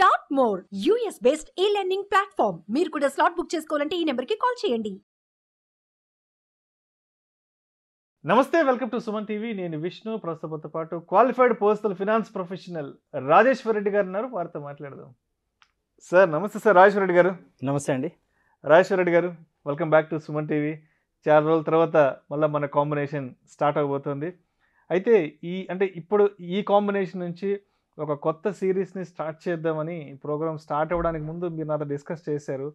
Top more US based e learning platform మీరు కూడా slot book చేసుకోవాలంటే ఈ నెంబర్కి కాల్ చేయండి నమస్తే వెల్కమ్ టు సుమన్ టీవీ నేను విష్ణు ప్రస్తుతంతో పాటు qualified postal finance professional Rajeshwar Reddy గారు ఉన్నారు వారితో మాట్లాడదాం సార్ నమస్తే సార్ రాజేశ్వర రెడ్డి గారు నమస్తే అండి రాజేశ్వర రెడ్డి గారు welcome back to Suman TV చాలా రోజుల తర్వాత మళ్ళీ మన కాంబినేషన్ స్టార్ట్ అవబోతుంది అయితే ఈ అంటే ఇప్పుడు ఈ కాంబినేషన్ నుంచి ఒక కొత్త సిరీస్ని స్టార్ట్ చేద్దామని ప్రోగ్రామ్ స్టార్ట్ అవ్వడానికి ముందు మీరు నాతో డిస్కస్ చేశారు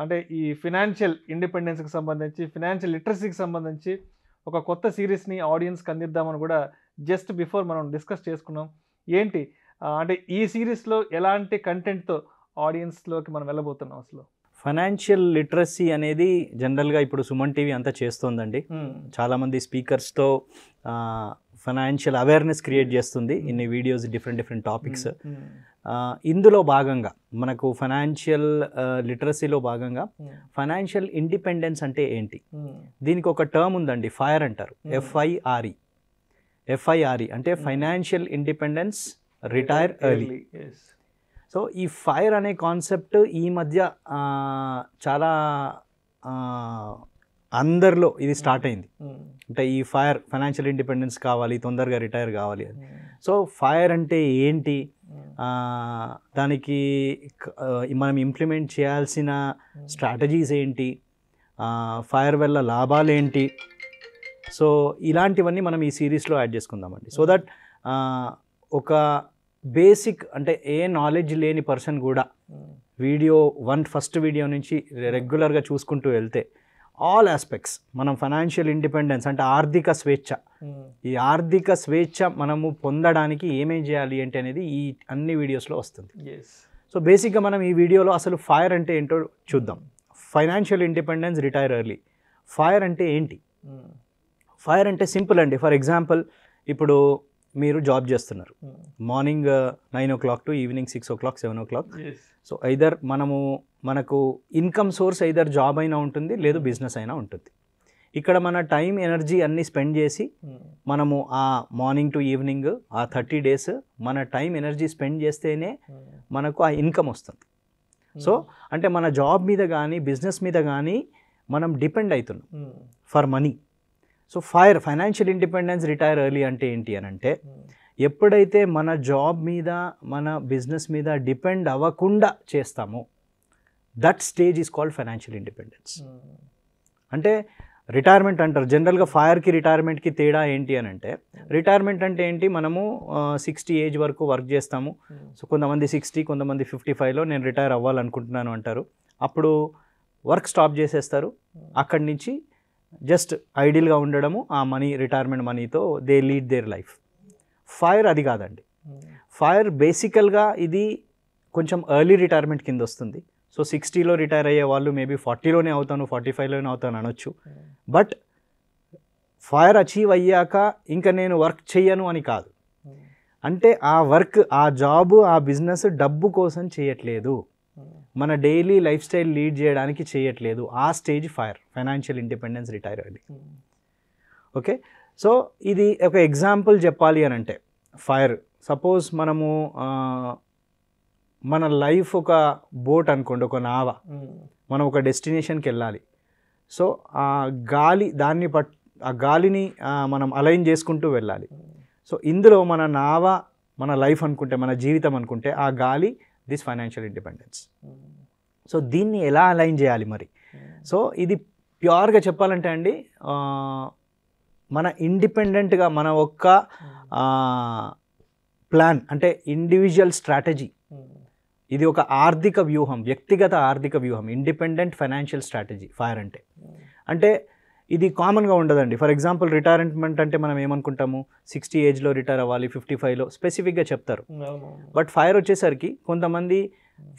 అంటే ఈ ఫినాన్షియల్ ఇండిపెండెన్స్కి సంబంధించి ఫినాన్షియల్ లిటరసీకి సంబంధించి ఒక కొత్త సిరీస్ని ఆడియన్స్కి అందిద్దామని కూడా జస్ట్ బిఫోర్ మనం డిస్కస్ చేసుకున్నాం ఏంటి అంటే ఈ సిరీస్లో ఎలాంటి కంటెంట్తో ఆడియన్స్లోకి మనం వెళ్ళబోతున్నాం అసలు ఫైనాన్షియల్ లిటరసీ అనేది జనరల్గా ఇప్పుడు సుమన్ టీవీ అంతా చేస్తోందండి చాలామంది స్పీకర్స్తో ఫైనాన్షియల్ అవేర్నెస్ క్రియేట్ చేస్తుంది hmm. ఇన్ని వీడియోస్ డిఫరెంట్ డిఫరెంట్ టాపిక్స్ ఇందులో భాగంగా మనకు ఫైనాన్షియల్ లిటరసీలో భాగంగా ఫైనాన్షియల్ hmm. ఇండిపెండెన్స్ అంటే ఏంటి hmm. దీనికి ఒక టర్మ్ ఉందండి ఫైర్ అంటారు ఎఫ్ఐఆర్ఈ ఎఫ్ఐఆర్ఈ e. e అంటే financial independence retire early so ఈ ఫైర్ అనే కాన్సెప్ట్ ఈ మధ్య చాలా అందరిలో ఇది స్టార్ట్ hmm. అయింది hmm. అంటే ఈ ఫైర్ ఫైనాన్షియల్ ఇండిపెండెన్స్ కావాలి తొందరగా రిటైర్ కావాలి అని hmm. సో ఫైర్ అంటే ఏంటి దానికి మనం ఇంప్లిమెంట్ చేయాల్సిన స్ట్రాటజీస్ ఏంటి ఫైర్ వల్ల లాభాలు ఏంటి సో ఇలాంటివన్నీ మనం ఈ సిరీస్లో యాడ్ చేసుకుందామండి సో దట్ ఒక బేసిక్ అంటే ఏ నాలెడ్జ్ లేని పర్సన్ కూడా వీడియో వన్ ఫస్ట్ వీడియో నుంచి రెగ్యులర్గా చూసుకుంటూ వెళ్తే ఆల్ ఆస్పెక్ట్స్ మనం ఫైనాన్షియల్ ఇండిపెండెన్స్ అంటే ఆర్థిక స్వేచ్ఛ ఈ ఆర్థిక స్వేచ్ఛ మనము పొందడానికి ఏమేం చేయాలి అంటే అనేది ఈ అన్ని వీడియోస్లో వస్తుంది సో బేసిక్గా మనం ఈ వీడియోలో అసలు ఫైర్ అంటే ఏంటో చూద్దాం financial independence retire early fire అంటే ఏంటి ఫైర్ hmm. అంటే సింపుల్ అండి ఫర్ ఎగ్జాంపుల్ ఇప్పుడు మీరు జాబ్ చేస్తున్నారు hmm. Morning nine o'clock to evening six o'clock seven o'clock so either మనము మనకు ఇన్కమ్ సోర్స్ ఐదర్ జాబ్ అయినా ఉంటుంది లేదు బిజినెస్ hmm. అయినా ఉంటుంది ఇక్కడ మన టైం ఎనర్జీ అన్నీ స్పెండ్ చేసి hmm. మనము ఆ మార్నింగ్ టు ఈవినింగ్ ఆ థర్టీ డేస్ మన టైం ఎనర్జీ స్పెండ్ చేస్తేనే మనకు ఆ ఇన్కమ్ వస్తుంది సో అంటే మన జాబ్ మీద కానీ బిజినెస్ మీద కానీ మనం డిపెండ్ అవుతున్నాం for money so fire financial independence retire early అంటే ఏంటి అని అంటే ఎప్పుడైతే మన జాబ్ మీద మన బిజినెస్ మీద డిపెండ్ అవ్వకుండా చేస్తామో that stage is called financial independence అంటే రిటైర్మెంట్ అంటారు జనరల్గా ఫైర్కి రిటైర్మెంట్కి తేడా ఏంటి అని అంటే రిటైర్మెంట్ అంటే ఏంటి మనము సిక్స్టీ ఏజ్ వరకు వర్క్ చేస్తాము సో కొంతమంది సిక్స్టీ కొంతమంది ఫిఫ్టీ ఫైవ్లో నేను రిటైర్ అవ్వాలనుకుంటున్నాను అంటారు అప్పుడు వర్క్ స్టాప్ చేసేస్తారు అక్కడి నుంచి జస్ట్ ఐడియల్గా ఉండడము ఆ మనీ రిటైర్మెంట్ మనీతో they lead their life fire అది కాదండి ఫైర్ బేసికల్గా ఇది కొంచెం ఎర్లీ రిటైర్మెంట్ కింద వస్తుంది సో సిక్స్టీలో రిటైర్ అయ్యే వాళ్ళు మేబీ ఫార్టీలోనే అవుతాను ఫార్టీ ఫైవ్లోనే అవుతాను అనొచ్చు బట్ ఫైర్ అచీవ్ అయ్యాక ఇంకా నేను వర్క్ చెయ్యను అని కాదు అంటే ఆ వర్క్ ఆ జాబ్ ఆ బిజినెస్ డబ్బు కోసం చేయట్లేదు మన డైలీ లైఫ్ స్టైల్ లీడ్ చేయడానికి చేయట్లేదు ఆ stage fire financial independence retire అయ్యి ఓకే సో ఇది ఒక ఎగ్జాంపుల్ చెప్పాలి అని అంటే ఫైర్ సపోజ్ మనము మన లైఫ్ ఒక బోట్ అనుకోండి ఒక నావ మనం ఒక డెస్టినేషన్కి వెళ్ళాలి సో ఆ గాలి దాన్ని పట్ ఆ గాలిని మనం అలైన్ చేసుకుంటూ వెళ్ళాలి సో ఇందులో మన నావ మన లైఫ్ అనుకుంటే మన జీవితం అనుకుంటే ఆ గాలి this financial independence hmm. So దీన్ని ఎలా అలైన్ చేయాలి మరి hmm. సో ఇది ప్యూర్గా చెప్పాలంటే అండి మన ఇండిపెండెంట్గా మన ఒక్క hmm. ప్లాన్ అంటే ఇండివిజువల్ స్ట్రాటజీ ఇది ఒక ఆర్థిక వ్యూహం వ్యక్తిగత ఆర్థిక వ్యూహం ఇండిపెండెంట్ ఫైనాన్షియల్ స్ట్రాటజీ ఫైర్ అంటే అంటే ఇది కామన్గా ఉండదండి ఫర్ ఎగ్జాంపుల్ రిటైర్మెంట్ అంటే మనం ఏమనుకుంటాము సిక్స్టీ ఏజ్లో రిటైర్ అవ్వాలి ఫిఫ్టీ ఫైవ్లో స్పెసిఫిక్గా చెప్తారు బట్ ఫైర్ వచ్చేసరికి కొంతమంది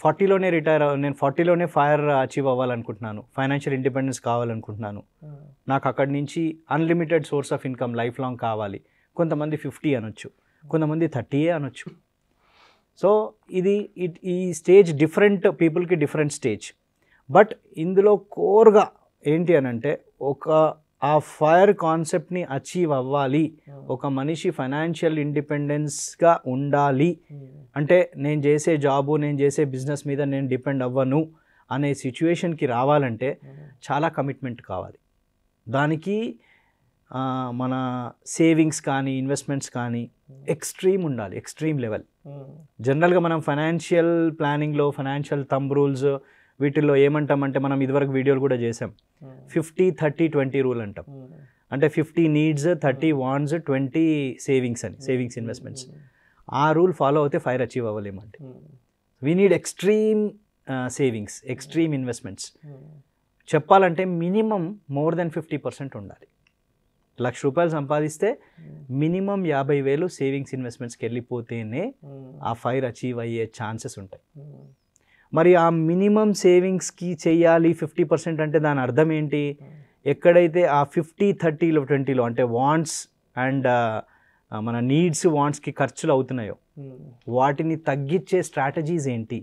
ఫార్టీలోనే రిటైర్ నేను ఫార్టీలోనే ఫైర్ అచీవ్ అవ్వాలనుకుంటున్నాను ఫైనాన్షియల్ ఇండిపెండెన్స్ కావాలనుకుంటున్నాను నాకు అక్కడి నుంచి unlimited source of income life long కావాలి కొంతమంది ఫిఫ్టీ అనొచ్చు కొంతమంది థర్టీయే అనొచ్చు సో ఇది ఈ స్టేజ్ డిఫరెంట్ పీపుల్కి డిఫరెంట్ స్టేజ్ బట్ ఇందులో కోర్గా ఏంటి అని అంటే ఒక ఆ ఫైర్ కాన్సెప్ట్ని అచీవ్ అవ్వాలి ఒక మనిషి ఫైనాన్షియల్ ఇండిపెండెన్స్గా ఉండాలి అంటే నేను చేసే జాబు నేను చేసే బిజినెస్ మీద నేను డిపెండ్ అవ్వను అనే సిచ్యువేషన్కి రావాలంటే చాలా కమిట్మెంట్ కావాలి దానికి మన సేవింగ్స్ కానీ ఇన్వెస్ట్మెంట్స్ కానీ ఎక్స్ట్రీమ్ ఉండాలి ఎక్స్ట్రీమ్ లెవెల్ జనరల్గా మనం ఫైనాన్షియల్ ప్లానింగ్లో ఫైనాన్షియల్ తంబ్రూల్స్ రూల్స్ వీటిల్లో ఏమంటామంటే మనం ఇదివరకు వీడియోలు కూడా చేసాం hmm. Fifty thirty twenty rule అంటాం hmm. అంటే fifty needs thirty hmm. Wants twenty savings అని సేవింగ్స్ ఇన్వెస్ట్మెంట్స్ ఆ రూల్ ఫాలో అయితే ఫైర్ అచీవ్ అవ్వలేమండి we need extreme savings extreme investments చెప్పాలంటే minimum more than fifty percent ఉండాలి లక్ష రూపాయలు సంపాదిస్తే మినిమం యాభై వేలు సేవింగ్స్ ఇన్వెస్ట్మెంట్స్కి వెళ్ళిపోతేనే ఆ ఫైర్ అచీవ్ అయ్యే ఛాన్సెస్ ఉంటాయి మరి ఆ మినిమం సేవింగ్స్కి చేయాలి ఫిఫ్టీ పర్సెంట్ అంటే దాని అర్థం ఏంటి hmm. ఎక్కడైతే ఆ ఫిఫ్టీ థర్టీలో ట్వంటీలో అంటే వాంట్స్ అండ్ మన నీడ్స్ వాంట్స్కి ఖర్చులు అవుతున్నాయో hmm. వాటిని తగ్గించే స్ట్రాటజీస్ ఏంటి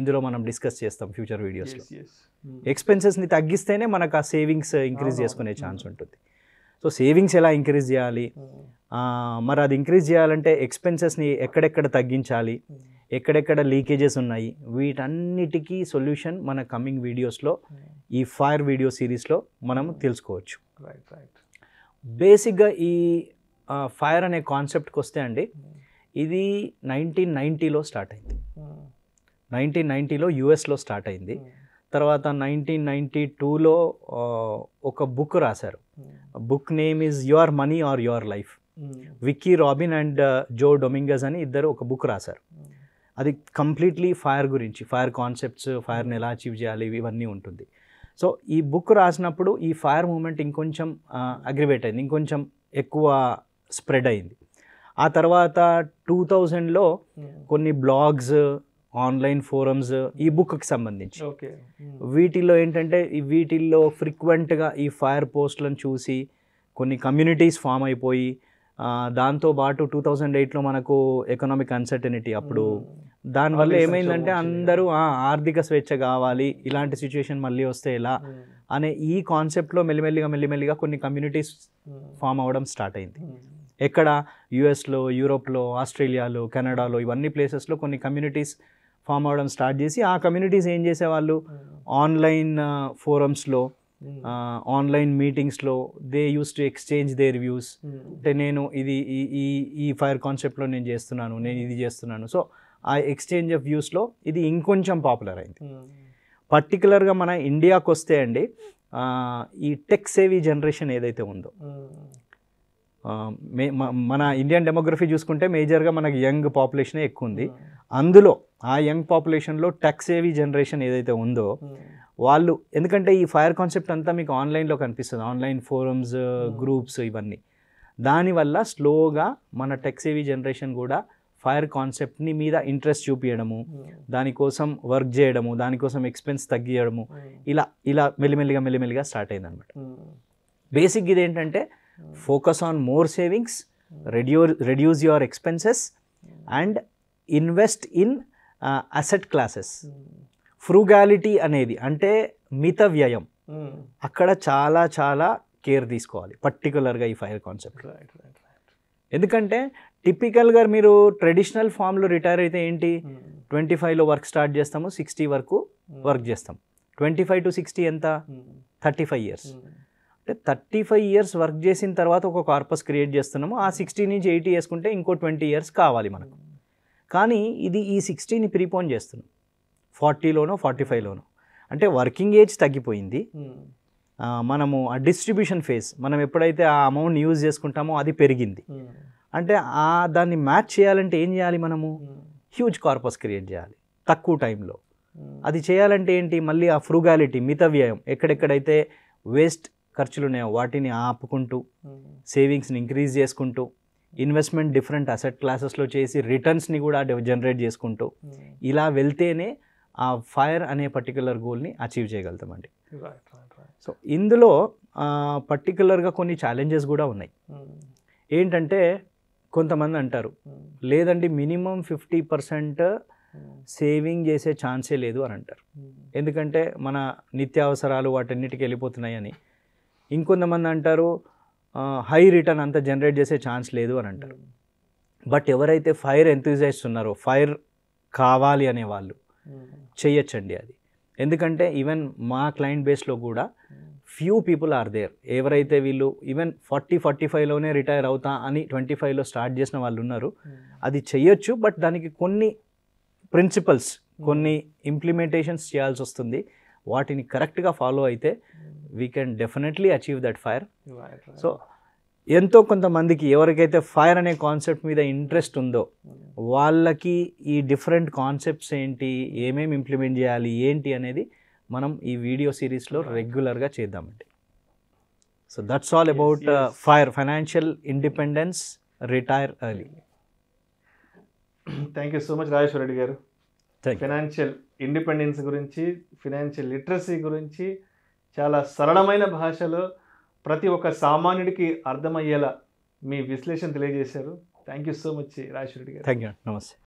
ఇందులో మనం డిస్కస్ చేస్తాం ఫ్యూచర్ వీడియోస్లో hmm. ఎక్స్పెన్సెస్ని తగ్గిస్తేనే మనకు ఆ సేవింగ్స్ ఇంక్రీజ్ చేసుకునే ఛాన్స్ ఉంటుంది సో సేవింగ్స్ ఎలా ఇంక్రీజ్ చేయాలి మరి అది ఇంక్రీజ్ చేయాలంటే ఎక్స్పెన్సెస్ని ఎక్కడెక్కడ తగ్గించాలి ఎక్కడెక్కడ లీకేజెస్ ఉన్నాయి వీటన్నిటికీ సొల్యూషన్ మన కమింగ్ వీడియోస్లో ఈ ఫైర్ వీడియో సిరీస్లో మనం తెలుసుకోవచ్చు రైట్ రైట్ బేసిక్గా ఈ ఫైర్ అనే కాన్సెప్ట్కి వస్తే అండి ఇది నైన్టీన్ నైంటీలో స్టార్ట్ అయింది నైన్టీన్ నైంటీలో యుఎస్లో స్టార్ట్ అయింది తర్వాత నైన్టీన్ నైంటీ టూలో ఒక బుక్ రాశారు book name is your money or your life hmm. Vicki Robin and Joe Dominguez అని ఇద్దరు ఒక బుక్ రాశారు అది కంప్లీట్లీ ఫైర్ గురించి ఫైర్ కాన్సెప్ట్స్ ఫైర్ని ఎలా అచీవ్ చేయాలి ఇవన్నీ ఉంటుంది సో ఈ బుక్ రాసినప్పుడు ఈ ఫైర్ మూమెంట్ ఇంకొంచెం అగ్రివేట్ అయింది ఇంకొంచెం ఎక్కువ స్ప్రెడ్ అయింది ఆ తర్వాత టూ థౌజండ్లో hmm. కొన్ని బ్లాగ్స్ ఆన్లైన్ ఫోరమ్స్ ఈ బుక్కి సంబంధించి hmm. వీటిల్లో ఏంటంటే వీటిల్లో ఫ్రీక్వెంట్గా ఈ ఫైర్ పోస్ట్లను చూసి కొన్ని కమ్యూనిటీస్ ఫామ్ అయిపోయి దాంతోపాటు టూ థౌజండ్ ఎయిట్లో మనకు ఎకనామిక్ అన్సర్టనిటీ అప్పుడు hmm. దానివల్ల ఏమైందంటే అందరూ ఆర్థిక స్వేచ్ఛ కావాలి ఇలాంటి సిచ్యువేషన్ మళ్ళీ వస్తే ఎలా hmm. అనే ఈ కాన్సెప్ట్లో మెల్లిమెల్లిగా మెల్లిమెల్లిగా కొన్ని కమ్యూనిటీస్ ఫామ్ hmm. అవ్వడం స్టార్ట్ అయింది ఎక్కడ యుఎస్లో యూరోప్లో ఆస్ట్రేలియాలో కెనడాలో ఇవన్నీ ప్లేసెస్లో కొన్ని కమ్యూనిటీస్ ఫామ్ అవ్వడం స్టార్ట్ చేసి ఆ కమ్యూనిటీస్ ఏం చేసేవాళ్ళు ఆన్లైన్ ఫోరమ్స్లో ఆన్లైన్ మీటింగ్స్లో they used to exchange their views అంటే నేను ఇది ఈ ఈ ఫైర్ కాన్సెప్ట్లో నేను చేస్తున్నాను నేను ఇది చేస్తున్నాను సో ఆ ఎక్స్చేంజ్ ఆఫ్ వ్యూస్లో ఇది ఇంకొంచెం పాపులర్ అయింది పర్టికులర్గా hmm. మన ఇండియాకి వస్తే అండి ఈ టెక్ సేవీ జనరేషన్ ఏదైతే ఉందో hmm. మే మన ఇండియన్ డెమోగ్రఫీ చూసుకుంటే మేజర్గా మనకి యంగ్ పాపులేషనే ఎక్కువ ఉంది అందులో ఆ యంగ్ పాపులేషన్లో టెక్స్ సేవీ జనరేషన్ ఏదైతే ఉందో hmm. వాళ్ళు ఎందుకంటే ఈ ఫైర్ కాన్సెప్ట్ అంతా మీకు ఆన్లైన్లో కనిపిస్తుంది ఆన్లైన్ ఫోరమ్స్ గ్రూప్స్ ఇవన్నీ దానివల్ల స్లోగా మన టెక్స్ సేవీ జనరేషన్ కూడా ఫైర్ కాన్సెప్ట్ని మీద ఇంట్రెస్ట్ చూపించడము hmm. దానికోసం వర్క్ చేయడము దానికోసం ఎక్స్పెన్స్ తగ్గియడము hmm. ఇలా ఇలా మెల్లిమెల్లిగా మెల్లిమెల్లిగా స్టార్ట్ అనమాట బేసిక్ ఇదేంటంటే ఏంటంటే focus on more savings reduce reduce your expenses and invest in asset classes frugality అనేది అంటే మిత వ్యయం అక్కడ చాలా చాలా కేర్ తీసుకోవాలి పర్టికులర్గా ఈ ఫైర్ కాన్సెప్ట్ ఎందుకంటే టిపికల్గా మీరు ట్రెడిషనల్ ఫామ్లో రిటైర్ అయితే ఏంటి ట్వంటీ ఫైవ్లో వర్క్ స్టార్ట్ చేస్తాము సిక్స్టీ వరకు వర్క్ hmm. చేస్తాం ట్వంటీ ఫైవ్ టు సిక్స్టీ ఎంత థర్టీ ఫైవ్ ఇయర్స్ అంటే థర్టీ ఫైవ్ ఇయర్స్ వర్క్ చేసిన తర్వాత ఒక కార్పస్ క్రియేట్ చేస్తున్నాము ఆ సిక్స్టీ నుంచి ఎయిటీ వేసుకుంటే ఇంకో ట్వంటీ ఇయర్స్ కావాలి మనకు కానీ ఇది ఈ సిక్స్టీని ప్రీపోన్ చేస్తున్నాం ఫార్టీలోనో ఫార్టీ ఫైవ్లోనో అంటే వర్కింగ్ ఏజ్ తగ్గిపోయింది మనము ఆ డిస్ట్రిబ్యూషన్ ఫేజ్ మనం ఎప్పుడైతే ఆ అమౌంట్ యూజ్ చేసుకుంటామో అది పెరిగింది అంటే ఆ దాన్ని మ్యాచ్ చేయాలంటే ఏం చేయాలి మనము హ్యూజ్ కార్పస్ క్రియేట్ చేయాలి తక్కువ టైంలో అది చేయాలంటే ఏంటి మళ్ళీ ఆ ఫ్రూగాలిటీ మితవ్యయం ఎక్కడెక్కడైతే వేస్ట్ ఖర్చులు ఉన్నాయో వాటిని ఆపుకుంటూ సేవింగ్స్ని ఇంక్రీజ్ చేసుకుంటూ ఇన్వెస్ట్మెంట్ డిఫరెంట్ అసెట్ క్లాసెస్లో చేసి రిటర్న్స్ని కూడా జనరేట్ చేసుకుంటూ ఇలా వెళ్తేనే ఆ ఫైర్ అనే పర్టికులర్ గోల్ని అచీవ్ చేయగలుగుతామండి సో ఇందులో పర్టికులర్గా కొన్ని ఛాలెంజెస్ కూడా ఉన్నాయి ఏంటంటే కొంతమంది అంటారు లేదండి మినిమం ఫిఫ్టీ పర్సెంట్ సేవింగ్ చేసే ఛాన్సే లేదు అని అంటారు ఎందుకంటే మన నిత్యావసరాలు వాటన్నిటికి వెళ్ళిపోతున్నాయని ఇంకొంతమంది అంటారు హై రిటర్న్ అంతా జనరేట్ చేసే ఛాన్స్ లేదు అని అంటారు బట్ ఎవరైతే ఫైర్ ఎంతూజైస్ ఉన్నారో ఫైర్ కావాలి అనే వాళ్ళు చేయొచ్చండి అది ఎందుకంటే ఈవెన్ మా క్లయింట్ బేస్లో కూడా ఫ్యూ పీపుల్ ఆర్ దేర్ ఎవరైతే వీళ్ళు ఈవెన్ ఫార్టీ ఫార్టీ ఫైవ్లోనే రిటైర్ అవుతా అని ట్వంటీ ఫైవ్లో స్టార్ట్ చేసిన వాళ్ళు ఉన్నారు అది చెయ్యొచ్చు బట్ దానికి కొన్ని ప్రిన్సిపల్స్ కొన్ని ఇంప్లిమెంటేషన్స్ చేయాల్సి వస్తుంది వాటిని కరెక్ట్గా ఫాలో అయితే we can definitely achieve that FIRE so ఎంతో కొంతమందికి ఎవరికైతే ఫైర్ అనే కాన్సెప్ట్ మీద ఇంట్రెస్ట్ ఉందో hmm. వాళ్ళకి ఈ డిఫరెంట్ కాన్సెప్ట్స్ ఏంటి ఏమేమి ఇంప్లిమెంట్ చేయాలి ఏంటి అనేది మనం ఈ వీడియో సిరీస్లో రెగ్యులర్గా చేద్దామండి so that's all about FIRE financial independence retire early thank you so much Rajeshwara Reddy గారు ఫైనాన్షియల్ ఇండిపెండెన్స్ గురించి ఫినాన్షియల్ లిటరసీ గురించి చాలా సరళమైన భాషలో ప్రతి ఒక్క సామాన్యుడికి అర్థమయ్యేలా మీ విశ్లేషణ తెలియజేశారు థ్యాంక్ యూ సో మచ్ రాజశ్వరెడ్డి గారు థ్యాంక్ యూ నమస్తే